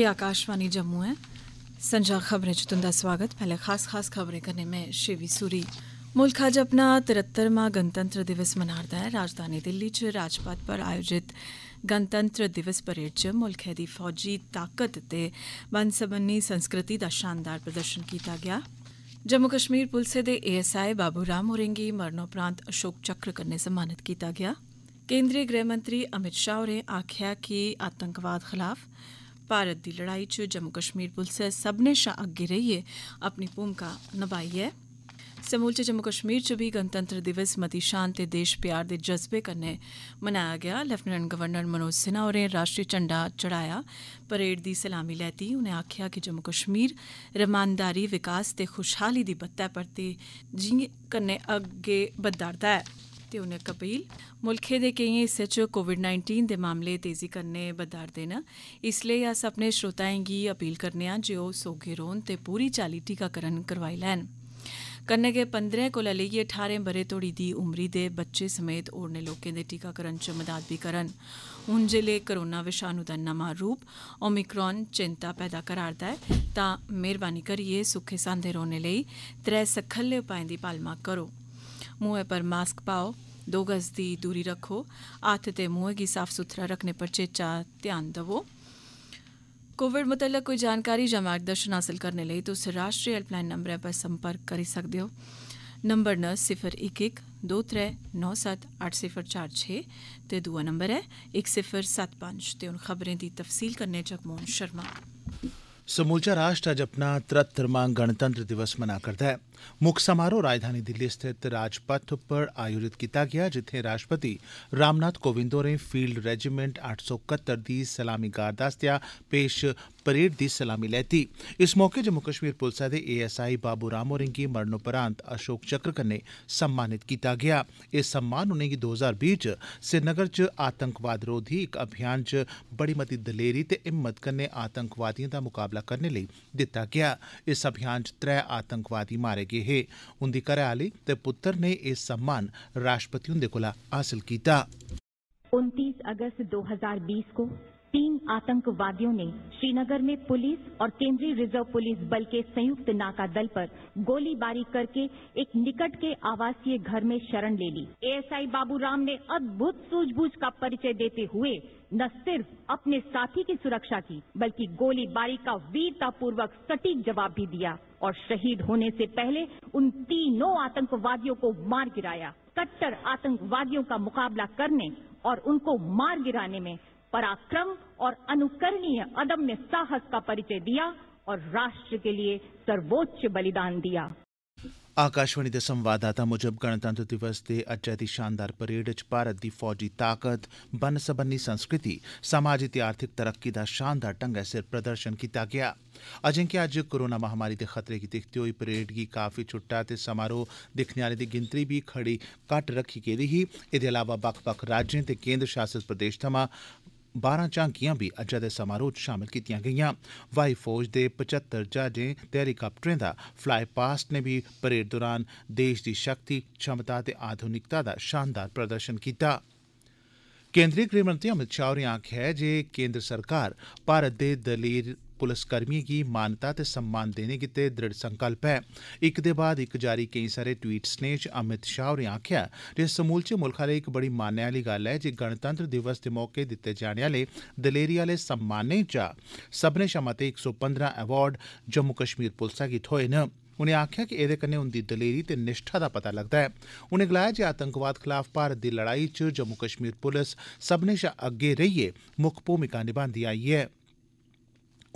ये आकाशवाणी जम्मू है संजा खबरें च तुंदा स्वागत पैह्ले खास खास खबरें कन्नै में शिवी सूरी मुल्ख अज्ज अपना तिरत्तरवां गणतंत्र दिवस मना'रदा ऐ राजधानी दिल्ली च राजपथ पर आयोजित गणतंत्र दिवस परेड च मुल्खै दी फौजी ताकत ते बनसबन्नी संस्कृति दा शानदार प्रदर्शन कीता गेआ जम्मू कश्मीर पुलसै दे एएसआई बाबू राम होरें गी मरणोपरांत अशोक चक्र कन्नै सम्मानित कीता गेआ केंद्रीय गृहमंत्री अमित शाह होरें आखेआ कि आतंकवाद खिलाफ ਭਾਰਤ ਦੀ ਲੜਾਈ 'ਚ ਜੰਮੂ ਕਸ਼ਮੀਰ ਪੁਲਿਸ ਸਭਨੇ ਸ਼ਾ ਅੱਗੇ ਰਹੀ ਹੈ ਆਪਣੀ ਭੂਮਿਕਾ ਨਿਭਾਈ ਹੈ समूलचे जम्मू कश्मीर च बी गणतंत्र दिवस मती शान ते देश प्यार दे जज्बे कन्नै मनाया गेआ लेफ्टिनेंट गवर्नर मनोज सिन्हा होरें राष्ट्री झंडा चढ़ाया परेड दी सलामी लैती उनें आखेआ कि जम्मू कश्मीर रमानदारी विकास ते खुशहाली दी बत्तै पर ते जि'यां कन्नै अग्गे बधा'रदा ऐ ते उन अपील मुल्खै दे केइयें हिस्सें च कोविड 19 दे मामले तेजी कन्नै बधा'रदे न इसलेई अस अपने श्रोताएं गी अपील करने आं जे ओह् सोह्गे रौह्न ते पूरी चाल्ली टीकाकरण करोआई लैन कन्नै गै पंदरें कोला लेइयै ठारें ब'रे तोड़ी दी उमरी दे बच्चे समेत होरनें लोकें दे टीकाकरण च मदाद बी करन हून जेल्लै कोरोना विषाणु दा नमां रूप ओमिक्रान चिंता पैदा करा'रदा ऐ तां मेहरबानी करियै सुक्खे सांदे रौह्ने लेई त्रै सखल्ले उपाएं दी पालमा करो मुंह पर मास्क पाओ दो गज की दूरी रखो हाथ ते मुंह की साफ सुथरा रखने पर चेचा ध्यान दवो कोविड मुतल कोई जानकारी या मार्गदर्शन हासिल करने लिए तुस राष्ट्रीय हेल्पलाइन नंबर पर संपर्क करी सकते हो नंबर न सिफर एक एक दो त्रै नौ सत्त अट्ठ सिफर चार छे ते दूआ नंबर ऐ एक सिफर सत्त पंज ते उन खबरें दी तफसील करने जगमोहन शर्मा समूचा राष्ट्र अज अपना तरहत्तरवां गणतंत्र दिवस मना करता है मुक्ख समारोह राजधानी दिल्ली स्थित राजपथ पर आयोजित कीता गेआ जित्थे राष्ट्रपति रामनाथ कोविंद होरें फील्ड रेजिमेंट अट्ठ सौ कत्तर दी सलामी गार्ड आस्तेआ पेश परेड दी सलामी लैती इस मौके जम्मू कश्मीर पुलसा दे एएसआई बाबू राम होरें गी मरणोपरांत अशोक चक्र कन्नै सम्मानित कीता गेआ एह् सम्मान उनेंगी दो हजार भी च श्रीनगर च आतंकवाद रोधी इक अभियान च बड़ी मती दलेरी ते हिम्मत कन्नै आतंकवादिएं दा मुकाबला करने लेई दित्ता गेआ इस अभियान च त्रै आतंकवादी मारे गे हे उंदी घरै आली ते पुत्तर ने एह् सम्मान राष्ट्रपति हुंदे कोला हासिल कीता 29 अगस्त 2020 को तीन आतंकवादियों ने श्रीनगर में पुलिस और केंद्रीय रिजर्व पुलिस बल के संयुक्त नाका दल पर गोलीबारी करके एक निकट के आवासीय घर में शरण ले ली एएसआई बाबूराम ने अद्भुत सूझबूझ का परिचय देते हुए न सिर्फ अपने साथी की सुरक्षा की बल्कि गोलीबारी का वीरतापूर्वक सटीक जवाब भी दिया और शहीद होने से पहले उन तीनों आतंकवादियों को मार गिराया कट्टर आतंकवादियों का मुकाबला करने और उनको मार गिराने में पराक्रम और अनुकरणीय अदम्य साहस का परिचय दिया और राष्ट्र के लिए सर्वोच्च बलिदान दिया ਆਕਾਸ਼ਵਾਣੀ ਦੇ ਸੰਵਾਦਦਾਤਾ ਮੁਜਬ ਗਣਤੰਤਰ ਦਿਵਸ ਤੇ ਅੱਜ ਦੀ ਸ਼ਾਨਦਾਰ ਪਰੇਡ 'ਚ ਭਾਰਤ ਦੀ ਫੌਜੀ ਤਾਕਤ, ਬਨਸਬੰਨੀ ਸੰਸਕ੍ਰਿਤੀ, ਸਮਾਜਿਕ ਤੇ ਆਰਥਿਕ ਤਰੱਕੀ ਦਾ ਸ਼ਾਨਦਾਰ ਢੰਗੈ ਸਿਰ ਪ੍ਰਦਰਸ਼ਨ ਕੀਤਾ ਗਿਆ। ਅਜੇ ਕਿ ਅੱਜ ਕੋਰੋਨਾ ਮਹਾਮਾਰੀ ਦੇ ਖਤਰੇ ਕੀ ਦੇਖਦੇ ਹੋਏ ਪਰੇਡ ਕੀ ਕਾਫੀ ਛੁੱਟਾ ਤੇ ਸਮਾਰੋਹ ਦੇਖਣ ਵਾਲੇ ਦੀ ਗਿਣਤੀ ਵੀ ਖੜੀ ਘਟ ਰੱਖੀ ਗਈ ਸੀ। ਇਹਦੇ ਇਲਾਵਾ ਬਖ-ਬਖ ਰਾਜਾਂ ਤੇ ਕੇਂਦਰ ਸ਼ਾਸਿਤ ਪ੍ਰਦੇਸ਼ਾਂ ਮਾ बारां झांकियां बी अज्जै दे समारोह च शामल कीतियां गेइयां ब्हाई फौज दे पचत्तर ज्हाजें ते हैलीकाप्टरें दा फ्लाई पास्ट नै बी परेड दौरान देश दी शक्ति छमता ते आधुनिकता दा शानदार प्रदर्शन कीता केन्द्री गृहमंत्री अमित शाह होरें आक्खेआ ऐ जे केन्द्र सरकार भारत दे दलेर पुलसकर्मिएं गी मानता ते सम्मान देने गितै दृढ़ संकल्प ऐ इक दे बाद इक जारी केई सारे ट्वीट स्नेह च अमित शाह होरें आक्खेआ जे समूलचे मुल्खै लेई इक बड़ी मान्नै आली गल्ल ऐ जे गणतंत्र दिवस दे मौके दित्ते जाने आले दलेरी आले सम्मानें चा सब्मनें शा मते इक सौ पंदरां अवार्ड जम्मू कश्मीर पुलसै गी थ्होए न उनें आक्खेआ कि एह्दे कन्नै उंदी दलेरी ते निष्ठा दा पता लगदा ऐ उनें गलाया जे आतंकवाद खलाफ भारत दी लड़ाई च जम्मू कश्मीर पुलस सबने शा अग्गे रेइयै मुक्ख भूमिका निभांदी आई ऐ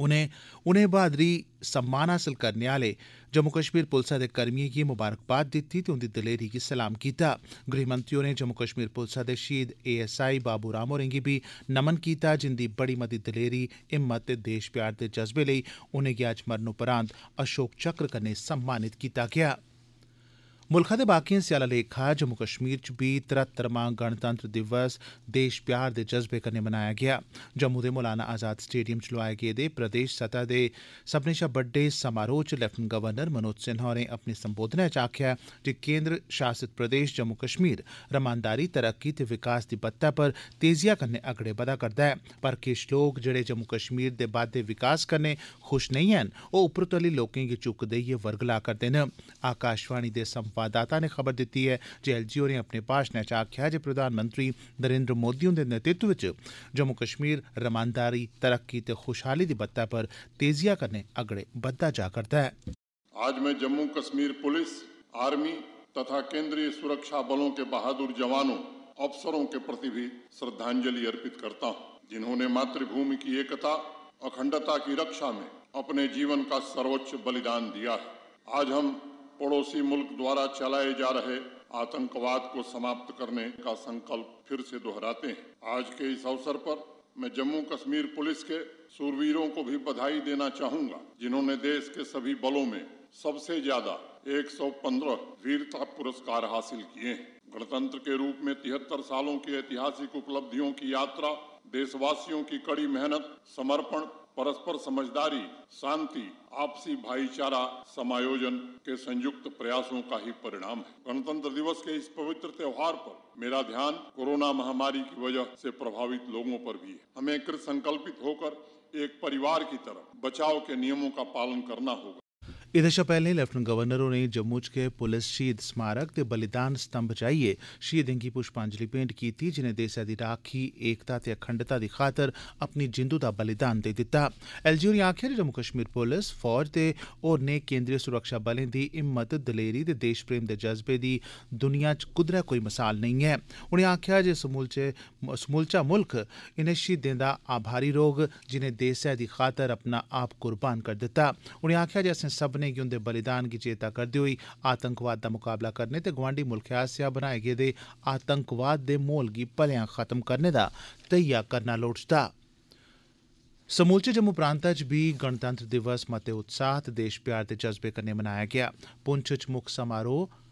उनें ब्हादरी सम्मान हासल करने आले जम्मू कश्मीर पुलसा दे कर्मिएं गी ममारकबाद दित्ती ते उंदी दलेरी गी सलाम कीता गृहमंत्री होरें जम्मू कश्मीर पुलसै दे शहीद एएसआई बाबू राम होरें गी बी नमन कीता जिंदी बड़ी मती दलेरी हिम्मत ते देश प्यार दे जज्बे लेई उनेंगी अज्ज मरणोपरांत अशोक चक्र कन्नै सम्मानित कीता गेआ ऐ मुल्खै दे बाकिएं आस्सेआ आला लेखा जम्मू कश्मीर च बी त्रहत्तरमां गणतंत्र दिवस देश प्यार दे जज्बे कन्नै मनाया गेआ जम्मू दे मौलाना आजाद स्टेडियम च लोआए गेदे प्रदेश सतह दे सब्बनें शा बड्डे समारोह च लेफ्टिनेंट गवर्नर मनोज सिन्हा होरें अपने संबोधनै च आखेआ जे केन्द्र शासित प्रदेश जम्मू कश्मीर रमानदारी तरक्की ते विकास दी बत्तै पर तेजिया कन्नै अगड़े बधा करदा ऐ पर किश लोक जेहड़े जम्मू कश्मीर दे बाद्दे विकास कन्नै खुश नेईं हैन ओह् उपरोतली लोकें गी चुक्क देइयै वर्गला करदे न आकाशवाणी दे संवाददाता संवाददाता नै खबर दित्ती ऐ जे एलजी होरें अपने भाषण च आक्खेआ जे प्रधानमंत्री नरेन्द्र मोदी हुंदे नेतृत्व च जम्मू कश्मीर रमानदारी तरक्की ते खुशहाली दी बत्तै पर तेजिया कन्नै अगड़े बधदा जा करदा ऐ आज मैं जम्मू कश्मीर पुलिस आर्मी तथा केंद्रीय सुरक्षा बलों के बहादुर जवानों अफसरों के प्रति भी श्रद्धांजलि अर्पित करता हूँ जिन्होंने मातृभूमि की एकता अखंडता की रक्षा में अपने जीवन का सर्वोच्च बलिदान दिया है आज हम पड़ोसी मुल्क द्वारा चलाए जा रहे आतंकवाद को समाप्त करने का संकल्प फिर से दोहराते हैं आज के इस अवसर पर मैं जम्मू कश्मीर पुलिस के सूरवीरों को भी बधाई देना चाहूंगा जिन्होंने देश के सभी बलों में सबसे ज्यादा 115 वीरता पुरस्कार हासिल किए हैं गणतंत्र के रूप में तिहत्तर सालों की ऐतिहासिक उपलब्धियों की यात्रा देशवासियों की कड़ी मेहनत समर्पण परस्पर समझदारी शांति आपसी भाईचारा समायोजन के संयुक्त प्रयासों का ही परिणाम है गणतंत्र दिवस के इस पवित्र त्योहार पर मेरा ध्यान कोरोना महामारी की वजह से प्रभावित लोगों पर भी है हमें कृत संकल्पित होकर एक परिवार की तरह बचाव के नियमों का पालन करना होगा एह्दे शा पैह्ले लेफ्टिनेंट गवर्नर होरें जम्मू च गै पुलस शहीद स्मारक ते बलिदान स्तंभ जाइयै शहीदें गी पुष्पांजलि भेंट कीती जिनें देसै दी राखी एकता ते अखंडता दी खातर अपनी जिंदू दा बलिदान देई दित्ता एल जी होरें आखेआ जे जम्मू कश्मीर पुलस फौज ते होरनें केन्द्री सुरक्षा बलें दी हिम्मत दलेरी ते देश प्रेम दे जज्बे दी दुनिया च कुदरै कोई मसाल नेईं ऐ उनें आखेआ जे समूलचा मुल्ख इनें शहीदें दा आभारी रौह्ग जिनें देसै दी खातर अपना आप कुर्बान करी दित्ता उनें आखेआ जे असें सब्मनें उनेंगी उंदे बलिदान गी चेता करदे होई आतंकवाद दा मुकाबला करने ते गोआंडी मुल्ख आसेआ बनाए गेदे आतंकवाद दे माहौल गी भलेआं खत्म करने दा तैया करना लोड़चदा समूलचे जम्मू प्रांतै च बी गणतंत्र दिवस मते उत्साह ते देश प्यार दे जज्बे कन्नै मनाया गेआ पुंछ च मुक्ख समारोह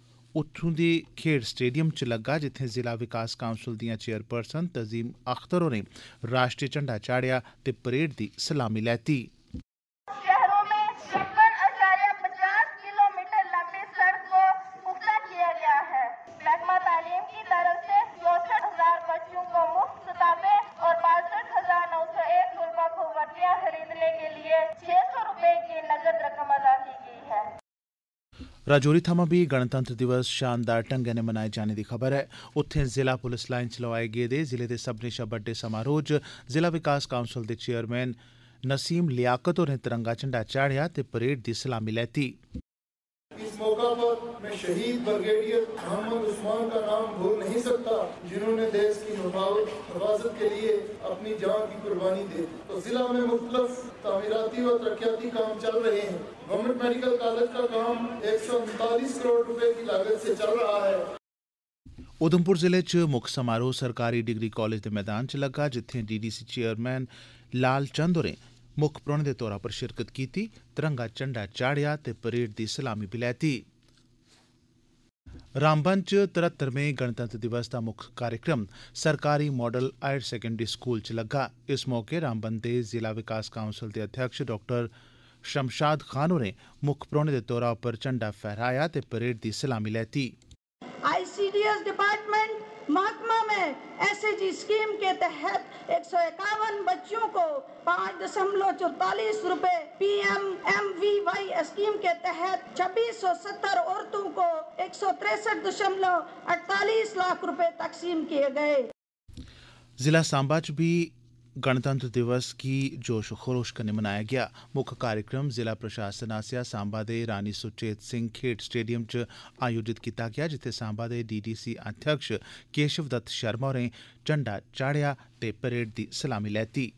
उत्थूं दे खेड स्टेडियम च लग्गा जित्थें जिला विकास काउंसल दियां चेयरपर्सन तजीम अख्तर होरें राष्ट्रीय झंडा चाढ़ेआ ते परेड दी सलामी लैत्ती राजौरी थमां बी गणतंत्र दिवस शानदार ढंगै नै मनाए जाने दी खबर ऐ उत्थें जिला पुलस लाइन च लोआए गेदे जिले दे सब्मनें शा बड्डे समारोह च जिला विकास काउंसल दे चेयरमैन नसीम लियाकत होरें तिरंगा झंडा चाढ़ेआ ते परेड दी सलामी लैती इस मौका पर मैं शहीद ब्रिगेडियर मोहम्मद उस्मान का नाम भूल नहीं सकता जिन्होंने देश की हिफाजत के लिए अपनी जान की कुर्बानी दी तो जिला में मुख्तलिफ तमीराती और तरक्याती काम चल रहे हैं गवर्नमेंट मेडिकल कॉलेज का काम एक करोड़ रुपए की लागत से चल रहा है उधमपुर जिले च मुक्ख समारोह सरकारी डिग्री कालेज दे मैदान च लग्गा जित्थें डीडीसी चेयरमैन लाल चंद होरें मुक्ख परौह्ने दे तौरा पर शिरकत कीती तिरंगा झंडा चाढ़ेआ ते परेड दी सलामी बी लैती रामबन च तरत्तरमें गणतंत्र दिवस दा मुक्ख कार्यक्रम सरकारी माडल हायर सैकेंडरी स्कूल च लग्गा इस मौके रामबन दे जिला विकास काउंसल दे अध्यक्ष डाक्टर शमशाद खान होरें मुक्ख परौह्ने दे तौरा उप्पर झंडा फहराया ते परेड दी सलामी लैती आईसीडीएस डिपार्टमेंट महकमा में एसएजी स्कीम के तहत एक सौ इक्यावन बच्चियों को पाँच दशमलव चौतालीस रूपए P M M V Y scheme के तहत छब्बीस सौ सत्तर औरतों को एक सौ तिरसठ दशमलव अड़तालीस लाख रूपए तकसीम किए गए जिला सांबा च भी गणतंत्र दिवस गी जोश खरोश कन्नै मनाया गेआ मुक्ख कार्यक्रम जिला प्रशासन आसेआ सांबा दे रानी सुचेत सिंह खेड्ढ स्टेडियम च आयोजित कीता गेआ जित्थें सांबा दे डीडीसी अध्यक्ष केशव दत्त शर्मा होरें झंडा चाढ़ेआ ते परेड दी सलामी लैती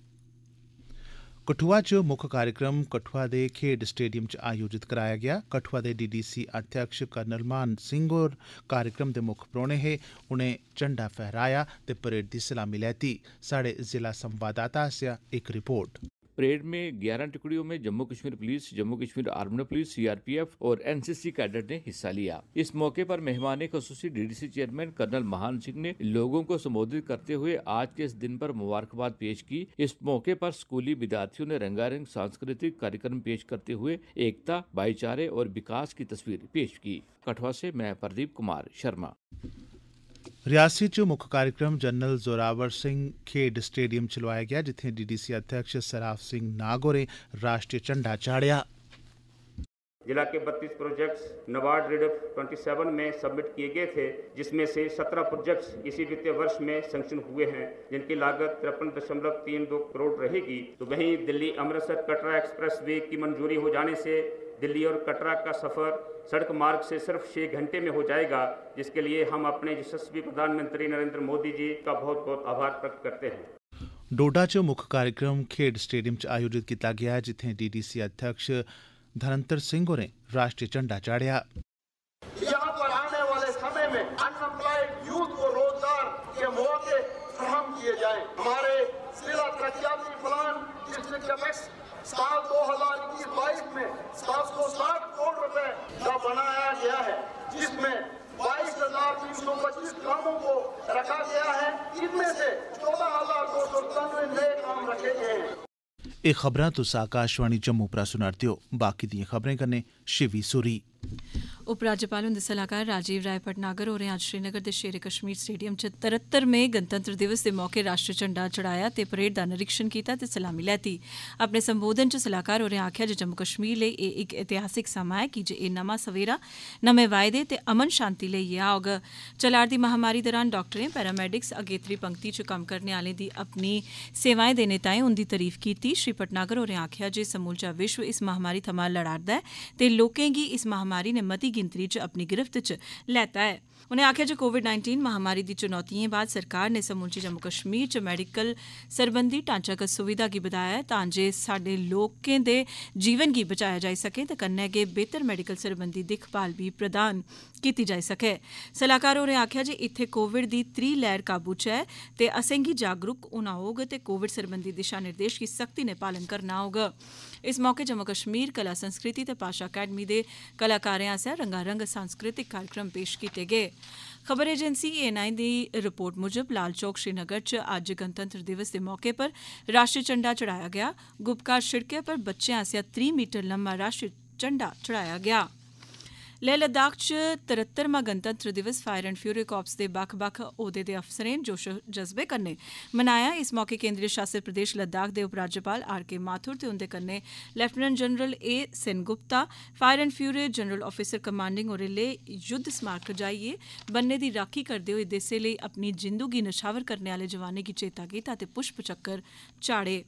कठुआ च मुक्ख कार्यक्रम कठुआ दे खेड्ढ स्टेडियम च आयोजित कराया गेआ कठुआ दे डीडीसी अध्यक्ष कर्नल मान सिंह होर कार्यक्रम दे मुक्ख परौहने हे उनें झंडा फैहराया ते परेड दी सलामी लैती स्हाड़े जिला संवाददाता आसेआ इक रिपोर्ट परेड में ग्यारह टुकड़ियों में Jammu Kashmir police Jammu Kashmir army police CRPF और एनसीसी कैडेट ने हिस्सा लिया इस मौके पर मेहमान खसूसी डीडीसी चेयरमैन कर्नल महान सिंह ने लोगों को संबोधित करते हुए आज के इस दिन पर मुबारकबाद पेश की इस मौके पर स्कूली विद्यार्थियों ने रंगारंग सांस्कृतिक कार्यक्रम पेश करते हुए एकता भाईचारे और विकास की तस्वीर पेश की कठवा से मैं प्रदीप कुमार शर्मा रियासी च मुक्ख कार्यक्रम जनरल जोरावर सिंह खेड स्टेडियम च लोआया गेआ जित्थे डीडीसी अध्यक्ष सराफ सिंह नाग होरें राष्ट्रीय झंडा चाढ़ेआ जिला के 32 प्रोजेक्ट्स नवार्ड रेडफ 27 में सबमिट किए गए थे जिसमें से 17 प्रोजेक्ट्स इसी वित्तीय वर्ष में सेंक्शन हुए हैं जिनकी लागत तिरपन दशमलव तीन दो करोड़ रहेगी तो वहीं दिल्ली अमृतसर कटरा एक्सप्रेस वे की मंजूरी हो जाने से दिल्ली और कटरा का सफ़र सड़क मार्ग से सिर्फ छः घंटे में हो जाएगा जिसके लिए हम अपने यशस्वी प्रधानमंत्री नरेंद्र मोदी जी का बहुत बहुत आभार प्रकट करते हैं डोडा च मुख्य कार्यक्रम खेड स्टेडियम च आयोजित जिथे डी डी डीडीसी अध्यक्ष धनंतर सिंह होरें राष्ट्रीय झंडा चाढ़ेआ किए जाए हमारे जिला प्लान साल दो हजार सात सौ साठ करोड़ रुपए का बनाया गया है जिसमें बाईस हजार तीन सौ पच्चीस कामों को रखा गया है इनमें से चौदह हजार दो सौ सतानवे नए काम रखे गए हैं एक खबरां तुस तो आकाशवाणी जम्मू परा सुना'रदे ओ बाकी दियें खबरें कन्नै शिवी सूरी उपराज्यपाल हुंदे सलाहकार राजीव राय भटनागर होरें अज्ज श्रीनगर दे शेर कश्मीर स्टेडियम च तरत्तरमें गणतंत्र दिवस दे मौके राश्ट्री झंडा चढ़ाया ते परेड दा निरीक्षण कीता ते सलामी लैती अपने संबोधन च सलाहकार होरें आखेआ जे जम्मू कश्मीर लेई एह् इक इतिहासिक समां ऐ की जे एह् नमां सवेरा नमें वायदे ते अमन शांति लेइयै औग चला'रदी महामारी दौरान डाक्टरें पैरामेडिक्स अगेत्री पंक्ति च कम्म करने आह्लें दी अपनी सेवाएं देने ताईं उंदी तारीफ कीती श्री भटनागर होरें आखेआ जे समूलचा विश्व इस महामारी थमां लड़ा'रदा ऐ ते लोकें गी इस महामारी ने मती गिनतरी च अपनी गिरफ्त च लैता ऐ उनें आखेआ जे कोविड 19 महामारी दी चुनौतियों बाद सरकार ने समूलचे जम्मू कश्मीर च मैडिकल सरबंधी ढांचागत सुविधा गी बधाया ऐ जे साढ़े लोकें दे जीवन गी बचाया जाई सकै ते कन्नै गै बेहतर मैडिकल सरबंधी दिक्खभाल बी प्रदान की जाई सकै सलाहकार होरें आखेआ जे इत्थे कोविड दी त्री लहर काबू च है ते असेंगी जागरूक होना होग ते कोविड सरबंधी दिशा निर्देश की सख्ती नै पालन करना होग इस मौके जम्मू कश्मीर कला संस्कृति ते भाषा अकैडमी दे कलाकारें आसेआ रंगारंग सांस्कृतिक कार्यक्रम पेश कीते गे खबर एजेंसी एएनआई दी रिपोर्ट मुजब लाल चौक श्रीनगर च अज्ज गणतंत्र दिवस दे मौके पर राष्ट्रीय झंडा चढ़ाया गया गुपकार शिड़कै पर बच्चें आसेआ त्री मीटर लम्मा राष्ट्रीय झंडा चढ़ाया गया ਲੇ ਲਦਾਖ 'ਚ 73ਵਾਂ ਗਣਤੰਤਰ ਦਿਵਸ ਫਾਇਰ ਐਂਡ ਫਿਊਰੀ ਕਾਰਪਸ ਦੇ ਬਖ-ਬਖ ਅਹੁਦੇ ਦੇ ਅਫਸਰਾਂ ਜੋਸ਼ ਜਜ਼ਬੇ ਕਰਨੇ ਮਨਾਇਆ ਇਸ ਮੌਕੇ ਕੇਂਦਰੀ ਸ਼ਾਸਿਤ ਪ੍ਰਦੇਸ਼ ਲਦਾਖ ਦੇ ਉਪ ਰਾਜਪਾਲ ਆਰ ਕੇ ਮਾਥੁਰ ਤੇ ਉਹਦੇ ਕਰਨੇ lieutenant general A Gupta fire and fury general officer commanding ਔਰ ਲੇ ਯੁੱਧ ਸਮਾਰਕ ਜਾਈਏ ਬੰਨੇ ਦੀ ਰਾਖੀ ਕਰਦੇ ਹੋਏ ਦੇਸੇ ਲਈ ਆਪਣੀ ਜ਼ਿੰਦਗੀ ਨਿਸ਼ਾਵਰ ਕਰਨੇ ਵਾਲੇ ਜਵਾਨੇ ਕੀ ਚੇਤਾ ਕੀਤਾ ਤੇ ਪੁਸ਼ਪ ਚੱਕਰ ਚਾੜੇ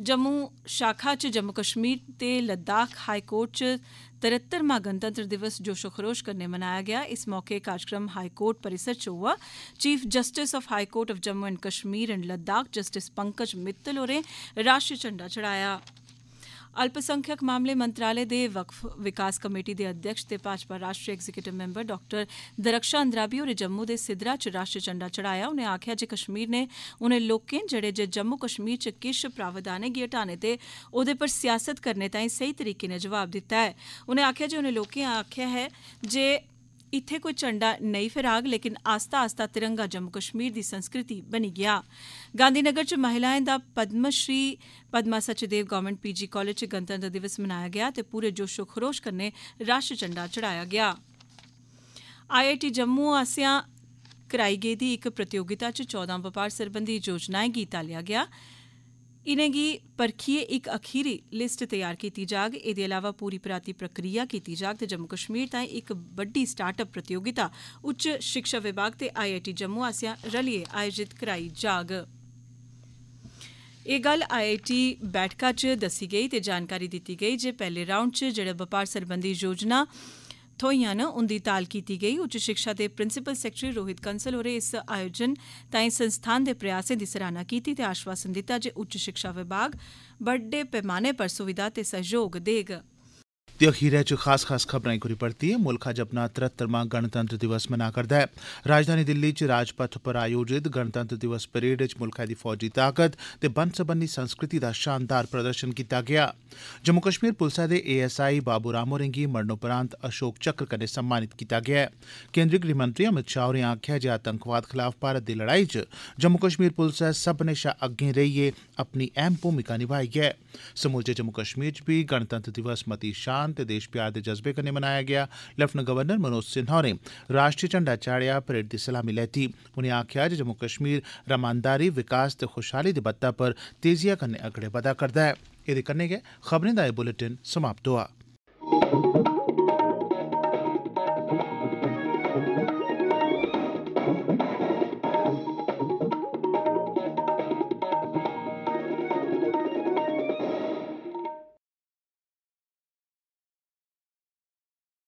जम्मू शाखा च जम्मू कश्मीर ते लद्दाख हाई कोर्ट च तरत्तरमां गणतंत्र दिवस जोशो खरोश कन्नै मनाया गया इस मौके कार्यक्रम हाई कोर्ट परिसर च हुआ chief justice of high court of Jammu and Kashmir and Ladakh justice Pankaj Mittal होरें राष्ट्रीय झंडा चढ़ाया ਅਲਪਸੰਖਿਅਕ ਮਾਮਲੇ ਮੰਤਰਾਲੇ ਦੇ ਵਕਫ ਵਿਕਾਸ ਕਮੇਟੀ ਦੇ ਅਧਿਕਸ਼ ਤੇ ਭਾਜਪਾ ਰਾਸ਼ਟਰੀ executive member doctor Darakhshan Andrabi ਹੋਰੇ ਜੰਮੂ ਦੇ ਸਿਦਰਾ च राष्ट्र झंडा चढ़ाया उनें आख्या जे कश्मीर ने उन्हें लोकें जेहड़े जे जम्मू कश्मीर च किश प्रावधानें गी हटाने ते ओहदे पर सियासत करने ताईं सेही तरीके नै जवाब दिता है उनें आख्या जे उनें लोकें आखेआ ऐ जे ਇੱਥੇ ਕੋਈ ਝੰਡਾ ਨਹੀਂ ਫਰਾਗ ਲੇਕਿਨ ਆਸਤਾ ਆਸਤਾ ਤਿਰੰਗਾ ਜੰਮੂ ਕਸ਼ਮੀਰ ਦੀ ਸੰਸਕ੍ਰਿਤੀ ਬਣੀ ਗਿਆ ਗਾਂਧੀਨਗਰ ਚ ਮਹਿਲਾਵਾਂ ਦਾ Padmashri Padma Sachdev government PG college ਚ ਗਣਤੰਤਰ ਦਿਵਸ ਮਨਾਇਆ ਗਿਆ ਤੇ ਪੂਰੇ ਜੋਸ਼ੋ ਖਰੋਸ਼ ਕਰਨੇ ਰਾਸ਼ਟਰ ਝੰਡਾ ਚੜਾਇਆ ਗਿਆ ਆਈਆਈਟੀ ਜੰਮੂ ਆਸਿਆ ਕਰਾਈ ਗਈ ਦੀ ਇੱਕ ਪ੍ਰਤੀਯੋਗਿਤਾ ਚ 14 ਵਪਾਰ ਸਰਬੰਧੀ ਯੋਜਨਾएं ਗੀਤਾ ਲਿਆ ਗਿਆ ਦੀ ਪਰਖੀਏ ਇੱਕ ਅਖੀਰੀ ਲਿਸਟ ਤਿਆਰ ਕੀਤੀ ਜਾਗ ਇਹਦੇ ਇਲਾਵਾ ਪੂਰੀ ਪ੍ਰਾਤੀ ਪ੍ਰਕਿਰਿਆ ਕੀਤੀ ਜਾਗ ਤੇ ਜੰਮੂ ਕਸ਼ਮੀਰ ਤਾਂ ਇੱਕ ਵੱਡੀ ਸਟਾਰਟਅਪ ਪ੍ਰਤੀਯੋਗਿਤਾ ਉੱਚ ਸਿੱਖਿਆ ਵਿਭਾਗ ਤੇ ਆਈਆਈਟੀ ਜੰਮੂ ਆਸਿਆ ਰਲੀਏ ਆਯੋਜਿਤ ਕਰਾਈ ਜਾਗ ਇਹ ਗੱਲ ਆਈਆਈਟੀ ਬੈਠਕਾ 'ਚ ਦੱਸੀ ਗਈ ਤੇ ਜਾਣਕਾਰੀ ਦਿੱਤੀ ਗਈ ਜੇ ਪਹਿਲੇ ਰਾਉਂਡ 'ਚ ਜਿਹੜਾ ਵਪਾਰ ਸਰਬੰਧੀ ਯੋਜਨਾ थोइयां उंदी ताल कीती गेई उच्च शिक्षा दे प्रिंसिपल सैक्रेटरी रोहित कंसल होरें इस आयोजन ताईं संस्थान दे प्रयासें दी सराहना कीती ते आश्वासन दित्ता जे उच्च शिक्षा विभाग बड्डे पैमाने पर सुविधा ते सैह्योग देग ते अखीरै च खास खास खबरां इक परतियै मुल्खै च अपना तरत्तरमां गणतंत्र दिवस मना करदा ऐ राजधानी दिल्ली च राजपथ पर आयोजित गणतंत्र दिवस परेड च मुल्खै दी फौजी ताकत ते बन्न सबन्नी संस्कृति दा शानदार प्रदर्शन कीता गेआ जम्मू कश्मीर पुलसै दे एएसआई बाबू राम होरें गी मरणोपरांत अशोक चक्र कन्नै सम्मानित कीता गेआ ऐ केन्द्री गृहमंत्री अमित शाह होरें आखेआ जे आतंकवाद खलाफ भारत दी लड़ाई च जम्मू कश्मीर पुलसै सब्मनें शा अग्गे रेइयै अपनी अहम भूमिका निभाई ऐ समूलचे जम्मू कश्मीर च बी गणतंत्र दिवस मती शान किसान ते देश प्यार दे जज्बे कन्नै मनाया गेआ लेफ्टिनेंट गवर्नर मनोज सिन्हा होरें राष्ट्रीय झंडा चाढ़ेआ परेड दी सलामी लैती उनें आखेआ जे जम्मू कश्मीर रमानदारी विकास ते खुशहाली दी बत्ता पर तेजिया कन्नै अगड़े बधा करदा ऐ एह्दे कन्नै गै खबरें दा एह् बुलेटिन समाप्त होआ Thank you.